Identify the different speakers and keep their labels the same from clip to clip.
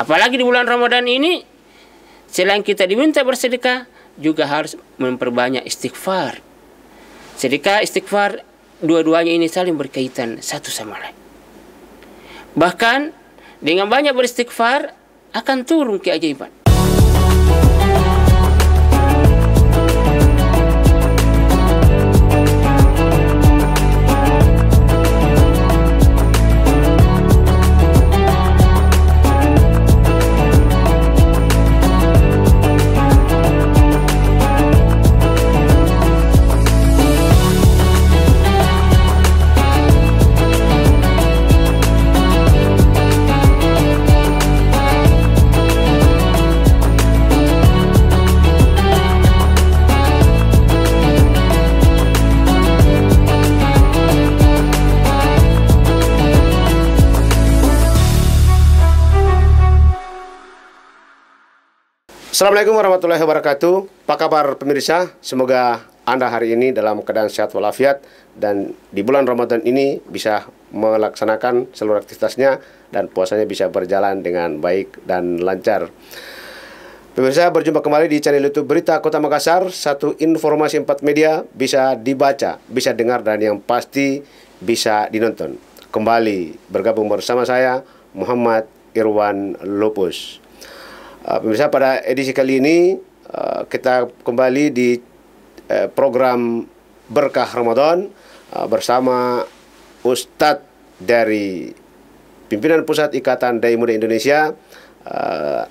Speaker 1: Apalagi di bulan Ramadan ini selain kita diminta bersedekah juga harus memperbanyak istighfar. Sedekah istighfar dua-duanya ini saling berkaitan satu sama lain. Bahkan dengan banyak beristighfar akan turun keajaiban.
Speaker 2: Assalamualaikum warahmatullahi wabarakatuh. Apa kabar pemirsa? Semoga Anda hari ini dalam keadaan sehat walafiat dan di bulan Ramadan ini bisa melaksanakan seluruh aktivitasnya dan puasanya bisa berjalan dengan baik dan lancar. Pemirsa berjumpa kembali di channel YouTube Berita Kota Makassar. Satu informasi empat media bisa dibaca, bisa dengar dan yang pasti bisa dinonton. Kembali bergabung bersama saya Muhammad Irwan Lopus. Ah, pemirsa pada edisi kali ini ah, kita kembali di eh, program Berkah Ramadan ah, bersama Ustadz dari pimpinan Pusat Ikatan Dai Muda Indonesia uh,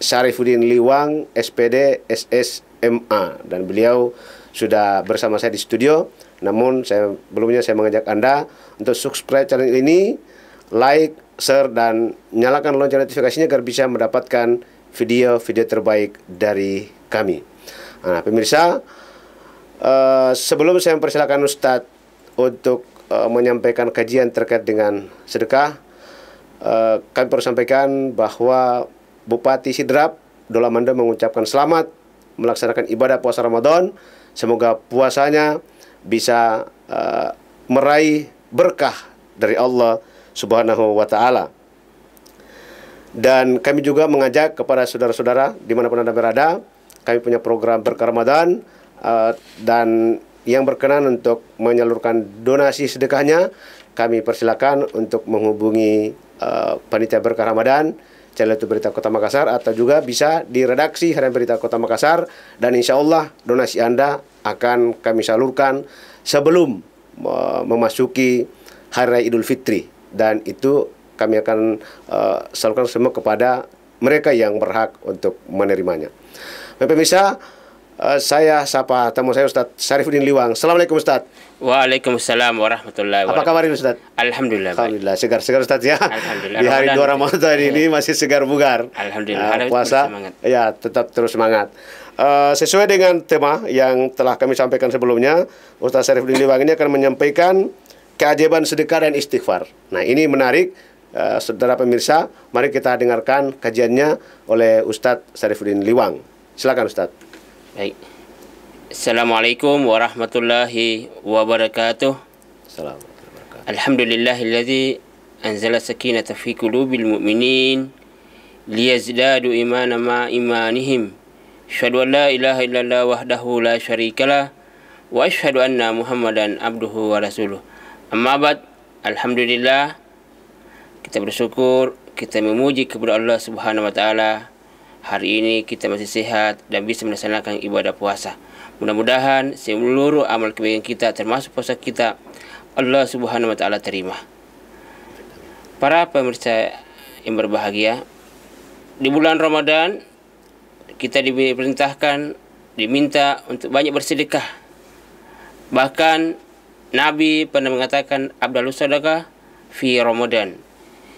Speaker 2: Syarifuddin Liwang SPD SSMA dan beliau sudah bersama saya di studio namun saya sebelumnya saya mengajak Anda untuk subscribe channel ini like, share dan nyalakan lonceng notifikasinya agar bisa mendapatkan video-video terbaik dari kami. Nah, pemirsa, uh, sebelum saya mempersilahkan Ustadz untuk uh, menyampaikan kajian terkait dengan sedekah, uh, kami perlu sampaikan bahwa Bupati Sidrap Dolamanda mengucapkan selamat melaksanakan ibadah puasa Ramadan. Semoga puasanya bisa uh, meraih berkah dari Allah Subhanahu wa taala. Dan kami juga mengajak kepada saudara-saudara dimanapun Anda berada, kami punya program Berkah uh, dan yang berkenan untuk menyalurkan donasi sedekahnya, kami persilakan untuk menghubungi uh, Panitia Berkah Ramadan, channel itu Berita Kota Makassar, atau juga bisa di redaksi Harian Berita Kota Makassar, dan insya Allah donasi Anda akan kami salurkan sebelum uh, memasuki Hari Idul Fitri. Dan itu kami akan uh, salurkan semua kepada mereka yang berhak untuk menerimanya. Pemirsa, uh, eh, saya sapa tamu saya Ustaz Syarifuddin Liwang. Assalamualaikum Ustaz.
Speaker 1: Waalaikumsalam warahmatullahi wabarakatuh. Apa
Speaker 2: kabar ini Ustaz? Alhamdulillah. Alhamdulillah segar-segar Ustaz ya. Alhamdulillah. Di hari dua Ramadan ini iya. masih segar bugar. Alhamdulillah. Uh, puasa. Ya, tetap terus semangat. Uh, sesuai dengan tema yang telah kami sampaikan sebelumnya, Ustaz Syarifuddin Liwang ini akan menyampaikan keajaiban sedekah dan istighfar. Nah, ini menarik Eh, saudara pemirsa, mari kita dengarkan kajiannya oleh Ustadz Sarifuddin Liwang. Silakan Ustadz.
Speaker 1: Baik. Assalamualaikum warahmatullahi wabarakatuh. Assalamualaikum warahmatullahi Alhamdulillahilladzi anzala sakinata fi qulubil mu'minin liyazdadu imana ma imanihim. Syahadu la ilaha illallah wahdahu la syarikalah wa asyhadu anna Muhammadan abduhu wa rasuluh. Amma ba'd. Alhamdulillah kita bersyukur, kita memuji kepada Allah Subhanahu wa taala. Hari ini kita masih sehat dan bisa melaksanakan ibadah puasa. Mudah-mudahan seluruh amal kebaikan kita termasuk puasa kita Allah Subhanahu wa taala terima. Para pemirsa yang berbahagia, di bulan Ramadan kita diperintahkan diminta untuk banyak bersedekah. Bahkan Nabi pernah mengatakan Abdul Sadaqah fi Ramadan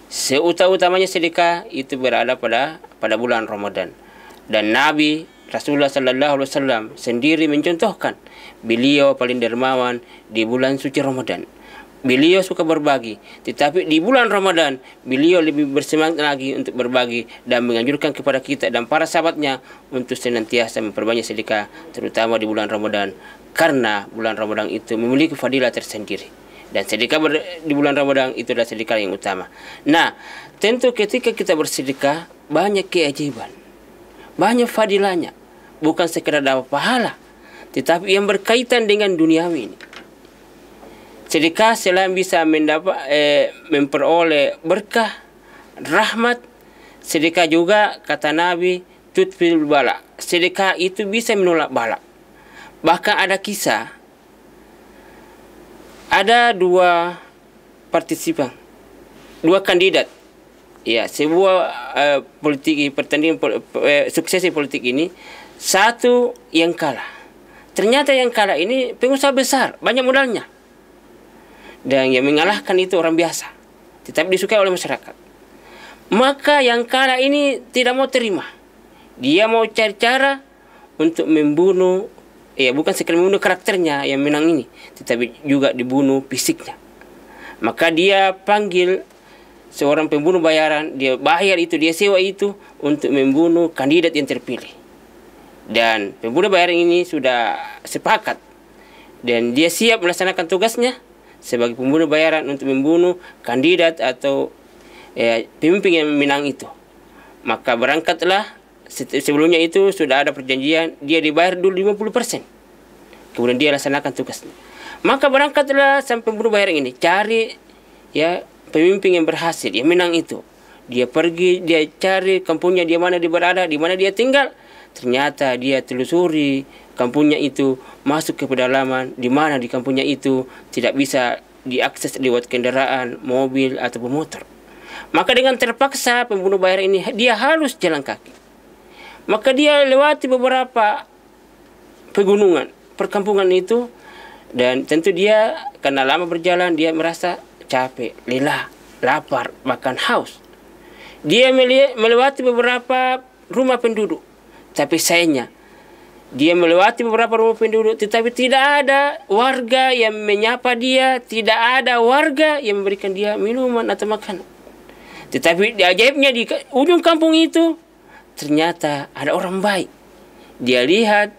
Speaker 1: utamanya sedekah itu berada pada pada bulan Ramadan. Dan Nabi Rasulullah Sallallahu Alaihi Wasallam sendiri mencontohkan beliau paling dermawan di bulan suci Ramadan. Beliau suka berbagi, tetapi di bulan Ramadan beliau lebih bersemangat lagi untuk berbagi dan menganjurkan kepada kita dan para sahabatnya untuk senantiasa memperbanyak sedekah, terutama di bulan Ramadan, karena bulan Ramadan itu memiliki fadilah tersendiri. Dan sedekah di bulan Ramadan itu adalah sedekah yang utama. Nah, tentu ketika kita bersedekah banyak keajaiban. Banyak fadilahnya. Bukan sekedar dapat pahala, tetapi yang berkaitan dengan duniawi ini. Sedekah selain bisa mendapat eh, memperoleh berkah, rahmat, sedekah juga kata Nabi tutfil bala. Sedekah itu bisa menolak balak. Bahkan ada kisah ada dua partisipan, dua kandidat. Ya, sebuah uh, politik pertandingan pol, uh, suksesi politik ini satu yang kalah. Ternyata yang kalah ini pengusaha besar, banyak modalnya. Dan yang mengalahkan itu orang biasa, tetapi disukai oleh masyarakat. Maka yang kalah ini tidak mau terima. Dia mau cari cara untuk membunuh ya bukan sekedar membunuh karakternya yang menang ini tetapi juga dibunuh fisiknya maka dia panggil seorang pembunuh bayaran dia bayar itu dia sewa itu untuk membunuh kandidat yang terpilih dan pembunuh bayaran ini sudah sepakat dan dia siap melaksanakan tugasnya sebagai pembunuh bayaran untuk membunuh kandidat atau ya, pemimpin yang menang itu maka berangkatlah sebelumnya itu sudah ada perjanjian dia dibayar dulu 50% kemudian dia laksanakan tugasnya maka berangkatlah sampai buruh bayar ini cari ya pemimpin yang berhasil yang menang itu dia pergi dia cari kampungnya di mana dia berada di mana dia tinggal ternyata dia telusuri kampungnya itu masuk ke pedalaman di mana di kampungnya itu tidak bisa diakses lewat kendaraan mobil atau motor maka dengan terpaksa pembunuh bayar ini dia harus jalan kaki maka dia lewati beberapa pegunungan, perkampungan itu dan tentu dia karena lama berjalan dia merasa capek, lelah, lapar, bahkan haus. Dia melewati beberapa rumah penduduk, tapi sayangnya dia melewati beberapa rumah penduduk, tetapi tidak ada warga yang menyapa dia, tidak ada warga yang memberikan dia minuman atau makan. Tetapi ajaibnya di ujung kampung itu ternyata ada orang baik. Dia lihat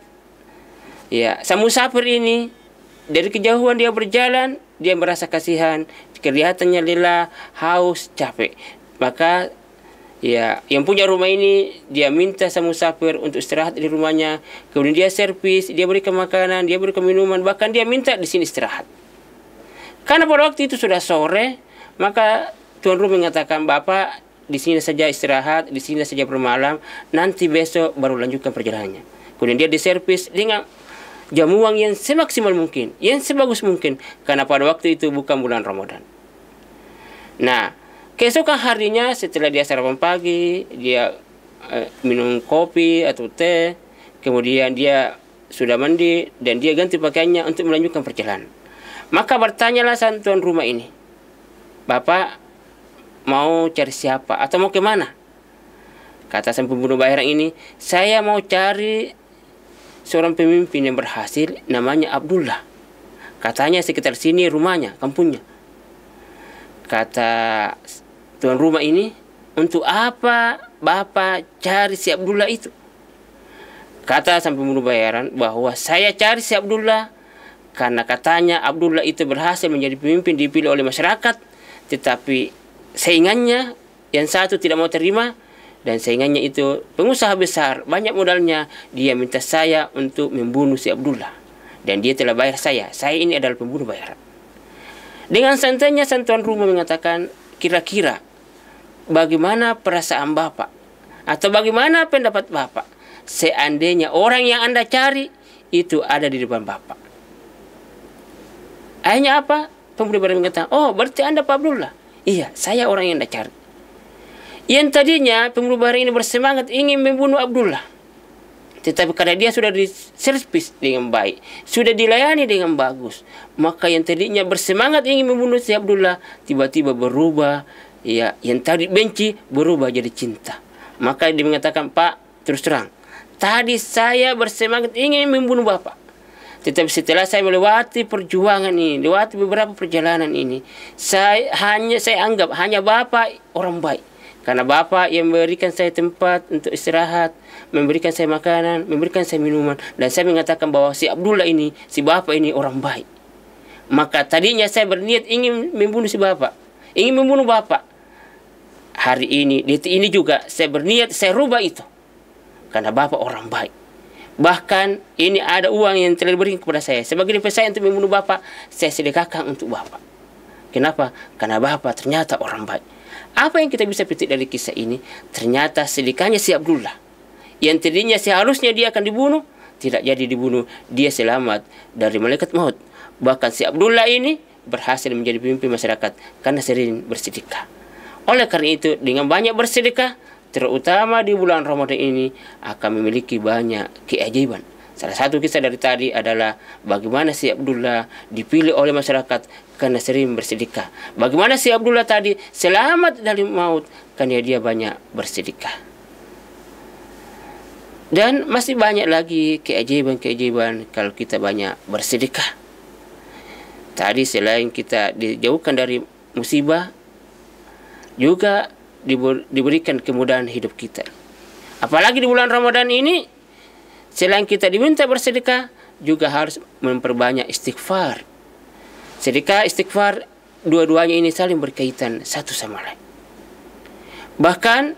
Speaker 1: ya, sang musafir ini dari kejauhan dia berjalan, dia merasa kasihan, kelihatannya lelah, haus, capek. Maka ya, yang punya rumah ini dia minta sama musafir untuk istirahat di rumahnya. Kemudian dia servis, dia beri makanan, dia beri minuman, bahkan dia minta di sini istirahat. Karena pada waktu itu sudah sore, maka tuan rumah mengatakan, "Bapak, di sini saja istirahat, di sini saja bermalam, nanti besok baru lanjutkan perjalanannya. Kemudian dia diservis dengan jamu uang yang semaksimal mungkin, yang sebagus mungkin, karena pada waktu itu bukan bulan Ramadan. Nah, keesokan harinya setelah dia sarapan pagi, dia eh, minum kopi atau teh, kemudian dia sudah mandi dan dia ganti pakaiannya untuk melanjutkan perjalanan. Maka bertanyalah sang rumah ini, Bapak, mau cari siapa atau mau kemana? Kata sang pembunuh bayaran ini, saya mau cari seorang pemimpin yang berhasil namanya Abdullah. Katanya sekitar sini rumahnya, kampungnya. Kata tuan rumah ini, untuk apa Bapak cari si Abdullah itu? Kata sang pembunuh bayaran bahwa saya cari si Abdullah karena katanya Abdullah itu berhasil menjadi pemimpin dipilih oleh masyarakat tetapi saingannya yang satu tidak mau terima dan saingannya itu pengusaha besar banyak modalnya dia minta saya untuk membunuh si Abdullah dan dia telah bayar saya saya ini adalah pembunuh bayaran dengan santainya santuan tuan rumah mengatakan kira-kira bagaimana perasaan bapak atau bagaimana pendapat bapak seandainya orang yang anda cari itu ada di depan bapak akhirnya apa pembunuh bayaran mengatakan oh berarti anda Pak Abdullah Iya, saya orang yang Anda cari. Yang tadinya pemburu bara ini bersemangat ingin membunuh Abdullah. Tetapi karena dia sudah diservis dengan baik, sudah dilayani dengan bagus, maka yang tadinya bersemangat ingin membunuh si Abdullah tiba-tiba berubah, ya yang tadi benci berubah jadi cinta. Maka dia mengatakan, "Pak, terus terang, tadi saya bersemangat ingin membunuh Bapak. Tetapi setelah saya melewati perjuangan ini, lewati beberapa perjalanan ini, saya hanya saya anggap hanya Bapak orang baik. Karena Bapak yang memberikan saya tempat untuk istirahat, memberikan saya makanan, memberikan saya minuman. Dan saya mengatakan bahwa si Abdullah ini, si Bapak ini orang baik. Maka tadinya saya berniat ingin membunuh si Bapak. Ingin membunuh Bapak. Hari ini, detik ini juga saya berniat, saya rubah itu. Karena Bapak orang baik. Bahkan ini ada uang yang telah diberikan kepada saya. Sebagai diri saya untuk membunuh Bapak, saya sedekahkan untuk Bapak. Kenapa? Karena Bapak ternyata orang baik. Apa yang kita bisa petik dari kisah ini? Ternyata sedekahnya si Abdullah. Yang tadinya seharusnya dia akan dibunuh, tidak jadi dibunuh. Dia selamat dari malaikat maut. Bahkan si Abdullah ini berhasil menjadi pemimpin masyarakat karena sering bersedekah. Oleh karena itu, dengan banyak bersedekah, terutama di bulan Ramadan ini akan memiliki banyak keajaiban. Salah satu kisah dari tadi adalah bagaimana si Abdullah dipilih oleh masyarakat karena sering bersedekah. Bagaimana si Abdullah tadi selamat dari maut karena dia banyak bersedekah. Dan masih banyak lagi keajaiban-keajaiban kalau kita banyak bersedekah. Tadi selain kita dijauhkan dari musibah, juga diberikan kemudahan hidup kita. Apalagi di bulan Ramadan ini, selain kita diminta bersedekah, juga harus memperbanyak istighfar. Sedekah, istighfar, dua-duanya ini saling berkaitan satu sama lain. Bahkan,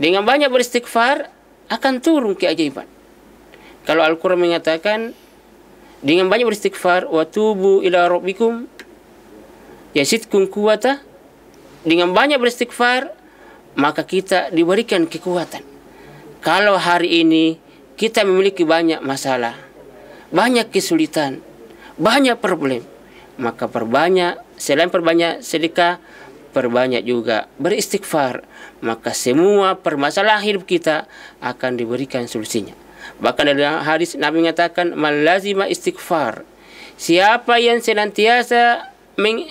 Speaker 1: dengan banyak beristighfar, akan turun keajaiban. Kalau Al-Quran mengatakan, dengan banyak beristighfar, wa tubu ila rabbikum, yasidkum kuwata, dengan banyak beristighfar, maka kita diberikan kekuatan. Kalau hari ini kita memiliki banyak masalah, banyak kesulitan, banyak problem, maka perbanyak selain perbanyak sedekah, perbanyak juga beristighfar, maka semua permasalahan hidup kita akan diberikan solusinya. Bahkan dalam hadis Nabi mengatakan malazima istighfar. Siapa yang senantiasa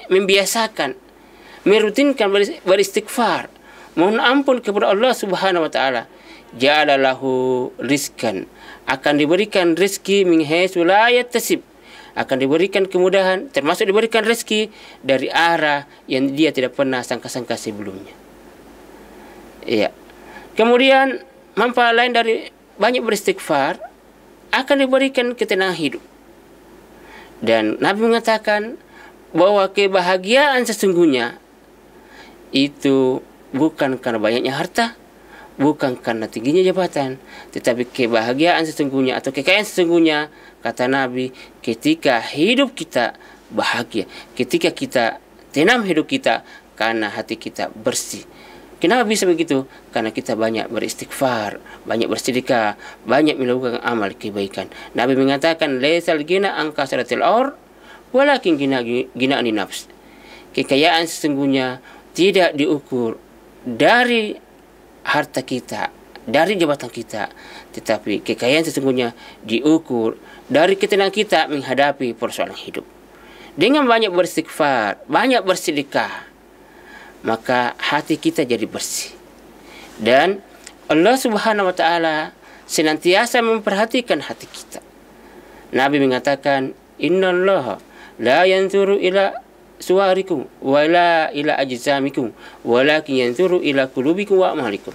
Speaker 1: membiasakan, merutinkan beristighfar, mohon ampun kepada Allah Subhanahu wa taala ja'alalahu rizkan akan diberikan rizki min wilayat tasib akan diberikan kemudahan termasuk diberikan rezeki dari arah yang dia tidak pernah sangka-sangka sebelumnya. Iya. Kemudian manfaat lain dari banyak beristighfar akan diberikan ketenangan hidup. Dan Nabi mengatakan bahwa kebahagiaan sesungguhnya itu bukan karena banyaknya harta, bukan karena tingginya jabatan, tetapi kebahagiaan sesungguhnya atau kekayaan sesungguhnya, kata Nabi, ketika hidup kita bahagia, ketika kita tenam hidup kita karena hati kita bersih. Kenapa bisa begitu? Karena kita banyak beristighfar, banyak bersedekah, banyak melakukan amal kebaikan. Nabi mengatakan, "Laisal gina angka saratil aur, walakin gina gina nafs." Kekayaan sesungguhnya tidak diukur dari harta kita, dari jabatan kita, tetapi kekayaan sesungguhnya diukur dari ketenangan kita menghadapi persoalan hidup. Dengan banyak bersikfar, banyak bersedekah, maka hati kita jadi bersih. Dan Allah Subhanahu wa taala senantiasa memperhatikan hati kita. Nabi mengatakan, "Innallaha la yanzuru ila suwarikum wala ila ajzamikum walakin yanzuru ila qulubikum wa amalikum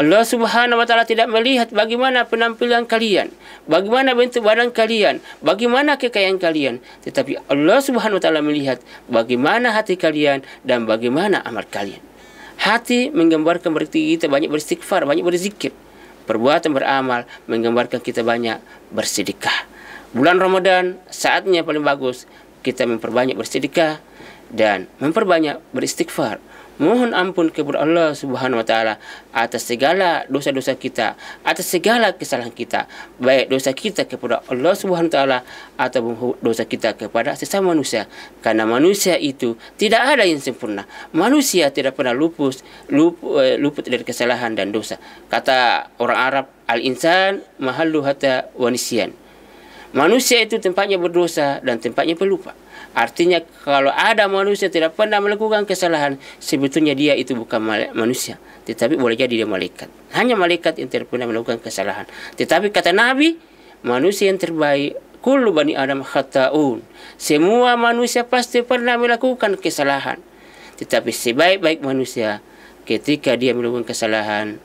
Speaker 1: Allah Subhanahu wa taala tidak melihat bagaimana penampilan kalian, bagaimana bentuk badan kalian, bagaimana kekayaan kalian, tetapi Allah Subhanahu wa taala melihat bagaimana hati kalian dan bagaimana amal kalian. Hati menggambarkan berarti kita banyak beristighfar, banyak berzikir. Perbuatan beramal menggambarkan kita banyak bersedekah. Bulan Ramadan saatnya paling bagus kita memperbanyak bersedekah dan memperbanyak beristighfar. Mohon ampun kepada Allah Subhanahu wa taala atas segala dosa-dosa kita, atas segala kesalahan kita, baik dosa kita kepada Allah Subhanahu wa taala atau dosa kita kepada sesama manusia. Karena manusia itu tidak ada yang sempurna. Manusia tidak pernah lupus, lup, eh, luput dari kesalahan dan dosa. Kata orang Arab, al-insan mahallu hatta wanisian Manusia itu tempatnya berdosa dan tempatnya pelupa. Artinya kalau ada manusia tidak pernah melakukan kesalahan, sebetulnya dia itu bukan manusia, tetapi boleh jadi dia malaikat. Hanya malaikat yang tidak pernah melakukan kesalahan. Tetapi kata Nabi, manusia yang terbaik kullu bani Adam khata'un. Semua manusia pasti pernah melakukan kesalahan. Tetapi sebaik-baik manusia ketika dia melakukan kesalahan,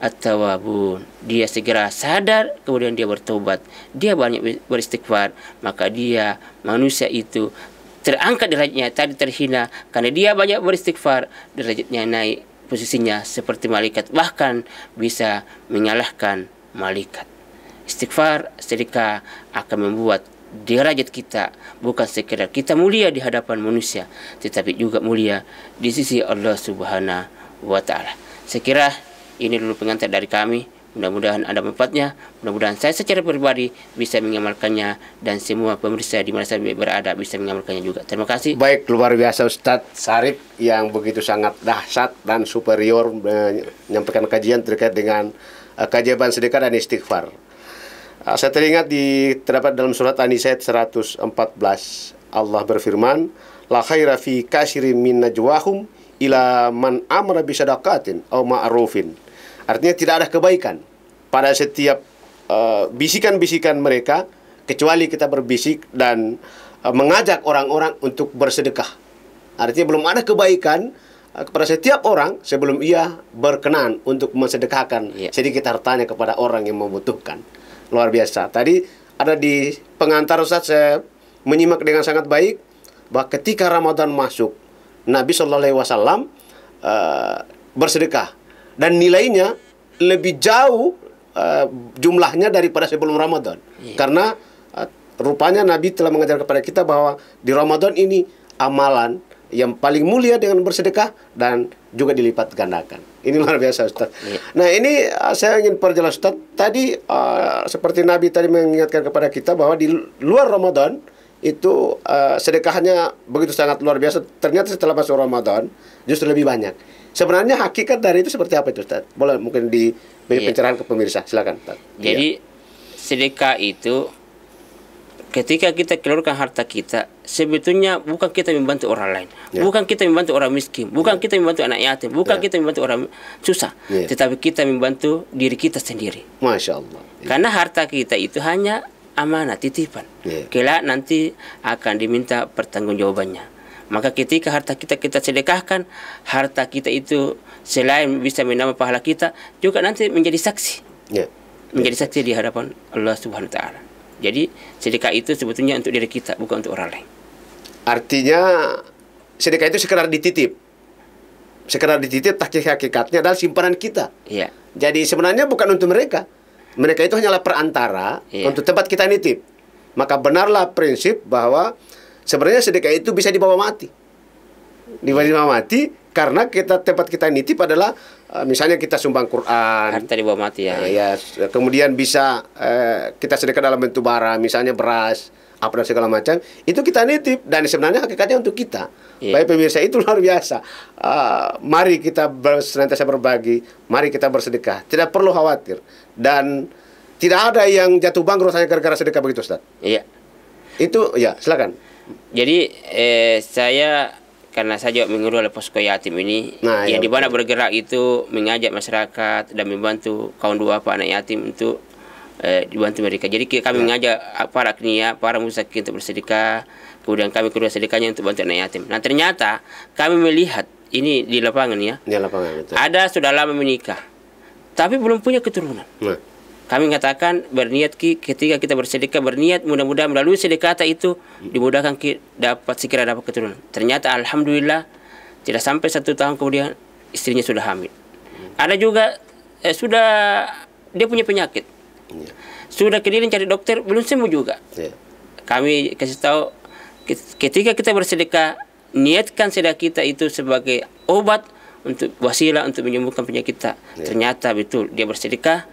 Speaker 1: at-tawabun. Dia segera sadar, kemudian dia bertobat. Dia banyak beristighfar, maka dia manusia itu terangkat derajatnya tadi terhina karena dia banyak beristighfar, derajatnya naik posisinya seperti malaikat bahkan bisa mengalahkan malaikat. Istighfar sedekah akan membuat derajat kita bukan sekedar kita mulia di hadapan manusia tetapi juga mulia di sisi Allah Subhanahu wa taala. Sekiranya ini dulu pengantar dari kami. Mudah-mudahan ada manfaatnya. Mudah-mudahan saya secara pribadi bisa mengamalkannya dan semua pemirsa di mana saya berada bisa mengamalkannya juga. Terima kasih. Baik, luar biasa Ustadz
Speaker 2: Sarip yang begitu sangat dahsyat dan superior menyampaikan kajian terkait dengan eh, kajian sedekah dan istighfar. Eh, saya teringat di terdapat dalam surat An-Nisa 114 Allah berfirman, "La khaira fi katsirin min najwahum ila man amara bisadaqatin aw ma'rufin." Ma Artinya tidak ada kebaikan pada setiap eh, bisikan-bisikan uh, mereka kecuali kita berbisik dan uh, mengajak orang-orang untuk bersedekah. Artinya belum ada kebaikan eh, kepada setiap orang sebelum ia berkenan untuk mensedekahkan iya. Jadi kita hartanya kepada orang yang membutuhkan. Luar biasa. Tadi ada di pengantar Ustaz saya menyimak dengan sangat baik bahwa ketika Ramadan masuk Nabi Shallallahu alaihi wasallam uh, bersedekah dan nilainya lebih jauh uh, jumlahnya daripada sebelum Ramadan. Yeah. Karena uh, rupanya Nabi telah mengajar kepada kita bahwa di Ramadan ini amalan yang paling mulia dengan bersedekah dan juga dilipat gandakan. Ini luar biasa Ustaz. Yeah. Nah, ini uh, saya ingin perjelas Ustaz. Tadi uh, seperti Nabi tadi mengingatkan kepada kita bahwa di luar Ramadan itu uh, sedekahnya begitu sangat luar biasa. Ternyata setelah masuk Ramadan justru lebih banyak. Sebenarnya hakikat dari itu seperti apa itu Ustaz? Boleh mungkin di
Speaker 1: iya. pencerahan ke pemirsa, silakan Ustaz. Iya. Jadi sedekah itu ketika kita keluarkan harta kita sebetulnya bukan kita membantu orang lain yeah. bukan kita membantu orang miskin bukan yeah. kita membantu anak yatim bukan yeah. kita membantu orang susah yeah. tetapi kita membantu diri kita sendiri masya allah yeah. karena harta kita itu hanya amanah titipan yeah. kelak nanti akan diminta pertanggungjawabannya maka ketika harta kita kita sedekahkan, harta kita itu selain bisa menambah pahala kita, juga nanti menjadi saksi. Yeah. Menjadi saksi di hadapan Allah Subhanahu wa taala. Jadi sedekah itu sebetulnya untuk diri kita, bukan untuk orang lain. Artinya sedekah itu
Speaker 2: sekedar dititip. Sekedar dititip takdir hakikatnya adalah simpanan kita. Iya. Jadi sebenarnya bukan untuk mereka. Mereka itu hanyalah perantara yeah. untuk tempat kita nitip. Maka benarlah prinsip bahwa Sebenarnya sedekah itu bisa dibawa mati. Dibawa iya. mati karena kita tempat kita nitip adalah eh, misalnya kita sumbang Quran. Harta dibawa mati ya. ya, kemudian bisa eh, kita sedekah dalam bentuk barang, misalnya beras apa dan segala macam itu kita nitip dan sebenarnya hakikatnya untuk kita yeah. baik pemirsa itu luar biasa uh, mari kita senantiasa berbagi mari kita bersedekah tidak perlu khawatir dan tidak ada yang jatuh bangkrut hanya gara-gara sedekah begitu Ustaz
Speaker 1: iya itu ya silakan jadi eh, saya karena saya juga mengurus oleh posko yatim ini nah, yang ya, iya, di mana bergerak itu mengajak masyarakat dan membantu kaum dua apa anak yatim untuk eh, dibantu mereka jadi kami nah. mengajak para kenia para musaki untuk bersedekah kemudian kami kedua sedekahnya untuk bantu anak yatim nah ternyata kami melihat ini di lapangan ya di lapangan itu. ada sudah lama menikah tapi belum punya keturunan nah kami mengatakan berniat ki ketika kita bersedekah berniat mudah-mudahan melalui sedekah itu dimudahkan ki dapat sekira dapat keturunan. Ternyata alhamdulillah tidak sampai satu tahun kemudian istrinya sudah hamil. Ada juga eh, sudah dia punya penyakit. Iya. Sudah keliling cari dokter belum sembuh juga. Iya. Kami kasih tahu ketika kita bersedekah niatkan sedekah kita itu sebagai obat untuk wasilah untuk menyembuhkan penyakit kita. Iya. Ternyata betul dia bersedekah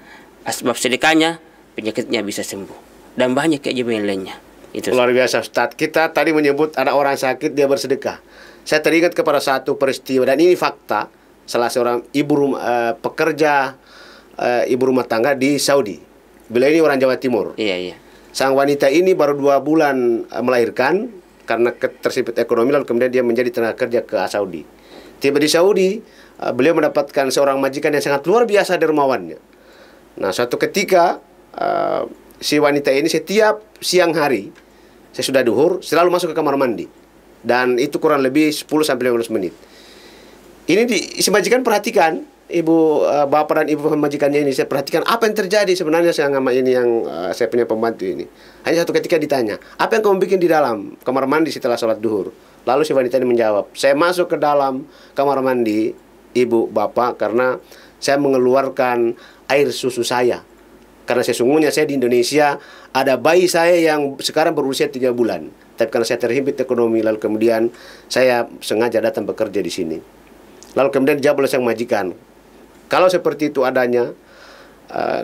Speaker 1: asbab ah, sedekahnya penyakitnya bisa sembuh dan banyak keajaiban lainnya itu luar biasa Ustaz kita tadi menyebut ada orang sakit dia bersedekah saya teringat
Speaker 2: kepada satu peristiwa dan ini fakta salah seorang ibu rumah, eh, pekerja eh, ibu rumah tangga di Saudi beliau ini orang Jawa Timur iya iya sang wanita ini baru dua bulan eh, melahirkan karena tersipit ekonomi lalu kemudian dia menjadi tenaga kerja ke Saudi tiba di Saudi eh, beliau mendapatkan seorang majikan yang sangat luar biasa dermawannya Nah, suatu ketika uh, si wanita ini setiap siang hari saya sudah duhur selalu masuk ke kamar mandi dan itu kurang lebih 10 sampai 15 menit. Ini di, si majikan perhatikan ibu uh, bapak dan ibu majikannya ini saya perhatikan apa yang terjadi sebenarnya saya sama ini yang uh, saya punya pembantu ini. Hanya satu ketika ditanya, "Apa yang kamu bikin di dalam kamar mandi setelah sholat duhur?" Lalu si wanita ini menjawab, "Saya masuk ke dalam kamar mandi ibu bapak karena saya mengeluarkan air susu saya. Karena sesungguhnya saya di Indonesia ada bayi saya yang sekarang berusia tiga bulan. Tapi karena saya terhimpit ekonomi, lalu kemudian saya sengaja datang bekerja di sini. Lalu kemudian dijawab oleh sang majikan. Kalau seperti itu adanya, uh,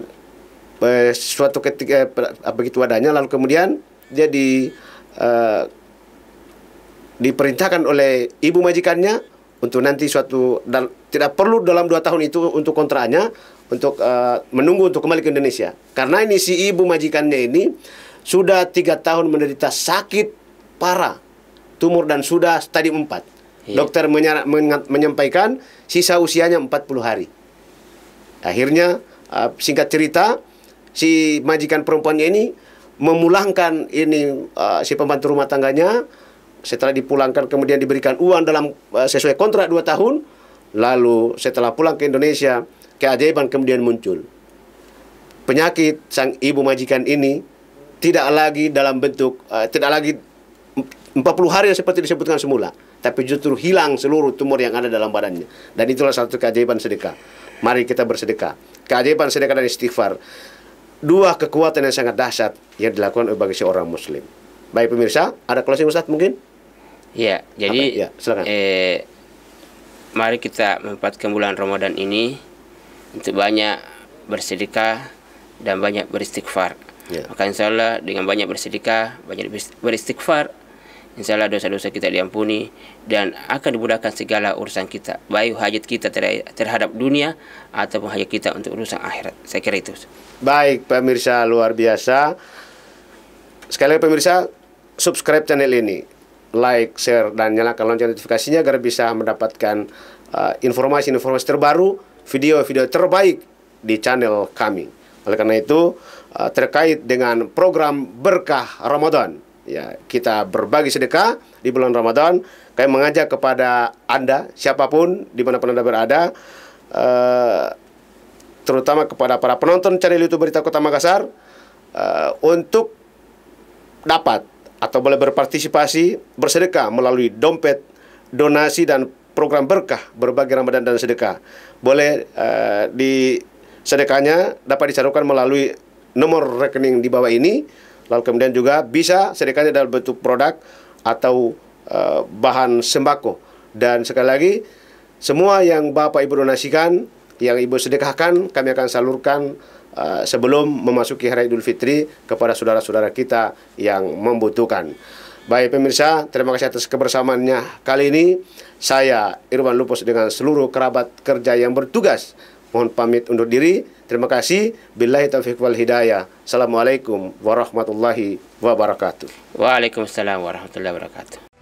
Speaker 2: suatu ketika eh, begitu adanya, lalu kemudian dia di, uh, diperintahkan oleh ibu majikannya untuk nanti suatu dan tidak perlu dalam dua tahun itu untuk kontraknya untuk uh, menunggu untuk kembali ke Indonesia. Karena ini si ibu majikannya ini sudah tiga tahun menderita sakit parah, tumor dan sudah tadi empat Iya. Dokter menyampaikan sisa usianya 40 hari. Akhirnya uh, singkat cerita si majikan perempuannya ini memulangkan ini uh, si pembantu rumah tangganya setelah dipulangkan kemudian diberikan uang dalam uh, sesuai kontrak 2 tahun lalu setelah pulang ke Indonesia keajaiban kemudian muncul. Penyakit sang ibu majikan ini tidak lagi dalam bentuk uh, tidak lagi 40 hari yang seperti disebutkan semula, tapi justru hilang seluruh tumor yang ada dalam badannya. Dan itulah satu keajaiban sedekah. Mari kita bersedekah. Keajaiban sedekah dan istighfar. Dua kekuatan yang sangat dahsyat yang dilakukan oleh bagi seorang muslim. Baik pemirsa, ada closing Ustaz mungkin?
Speaker 1: Ya, jadi ya, silakan. Eh, mari kita memanfaatkan bulan Ramadan ini untuk banyak bersedekah dan banyak beristighfar. Yeah. Maka insya Allah dengan banyak bersedekah, banyak beristighfar, insya Allah dosa-dosa kita diampuni dan akan dimudahkan segala urusan kita, baik hajat kita terhadap dunia ataupun hajat kita untuk urusan akhirat. Saya kira itu.
Speaker 2: Baik, pemirsa luar biasa. Sekali lagi pemirsa, subscribe channel ini, like, share, dan nyalakan lonceng notifikasinya agar bisa mendapatkan uh, informasi-informasi uh, informasi -informasi terbaru video-video terbaik di channel kami. Oleh karena itu, eh, terkait dengan program berkah Ramadan, ya kita berbagi sedekah di bulan Ramadan. Kami mengajak kepada anda siapapun dimanapun anda berada, eh, terutama kepada para penonton channel YouTube Berita Kota Makassar, eh, untuk dapat atau boleh berpartisipasi bersedekah melalui dompet donasi dan program berkah berbagai Ramadan dan sedekah. Boleh uh, di sedekahnya dapat disalurkan melalui nomor rekening di bawah ini. Lalu kemudian juga bisa sedekahnya dalam bentuk produk atau uh, bahan sembako. Dan sekali lagi semua yang Bapak Ibu donasikan, yang Ibu sedekahkan kami akan salurkan uh, sebelum memasuki hari Idul Fitri kepada saudara-saudara kita yang membutuhkan. Baik pemirsa, terima kasih atas kebersamaannya. Kali ini saya Irwan Lupus dengan seluruh kerabat kerja yang bertugas mohon pamit undur diri. Terima kasih. Billahi taufiq wal hidayah. Assalamualaikum warahmatullahi wabarakatuh.
Speaker 1: Waalaikumsalam warahmatullahi wabarakatuh.